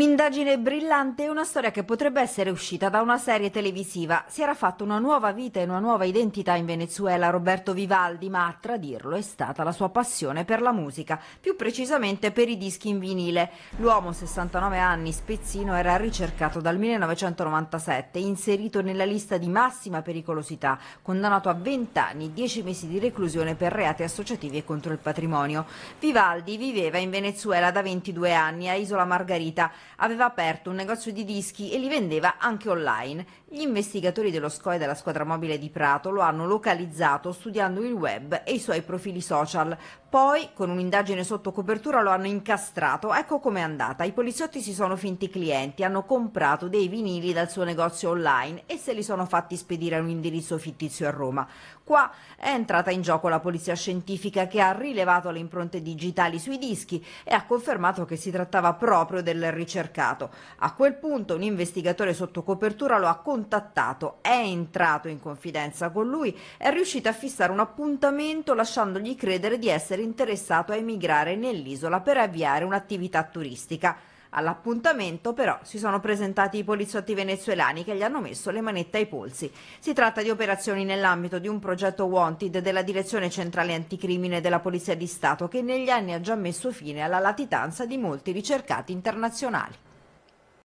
Un'indagine brillante e una storia che potrebbe essere uscita da una serie televisiva. Si era fatta una nuova vita e una nuova identità in Venezuela Roberto Vivaldi, ma a tradirlo è stata la sua passione per la musica, più precisamente per i dischi in vinile. L'uomo, 69 anni, spezzino, era ricercato dal 1997, inserito nella lista di massima pericolosità, condannato a 20 anni e 10 mesi di reclusione per reati associativi e contro il patrimonio. Vivaldi viveva in Venezuela da 22 anni a Isola Margarita aveva aperto un negozio di dischi e li vendeva anche online. Gli investigatori dello SCOE e della squadra mobile di Prato lo hanno localizzato studiando il web e i suoi profili social. Poi, con un'indagine sotto copertura, lo hanno incastrato. Ecco com'è andata. I poliziotti si sono finti clienti, hanno comprato dei vinili dal suo negozio online e se li sono fatti spedire a un indirizzo fittizio a Roma. Qua è entrata in gioco la polizia scientifica che ha rilevato le impronte digitali sui dischi e ha confermato che si trattava proprio del ricercatore cercato. A quel punto un investigatore sotto copertura lo ha contattato, è entrato in confidenza con lui, è riuscito a fissare un appuntamento lasciandogli credere di essere interessato a emigrare nell'isola per avviare un'attività turistica. All'appuntamento però si sono presentati i poliziotti venezuelani che gli hanno messo le manette ai polsi. Si tratta di operazioni nell'ambito di un progetto wanted della Direzione Centrale Anticrimine della Polizia di Stato che negli anni ha già messo fine alla latitanza di molti ricercati internazionali.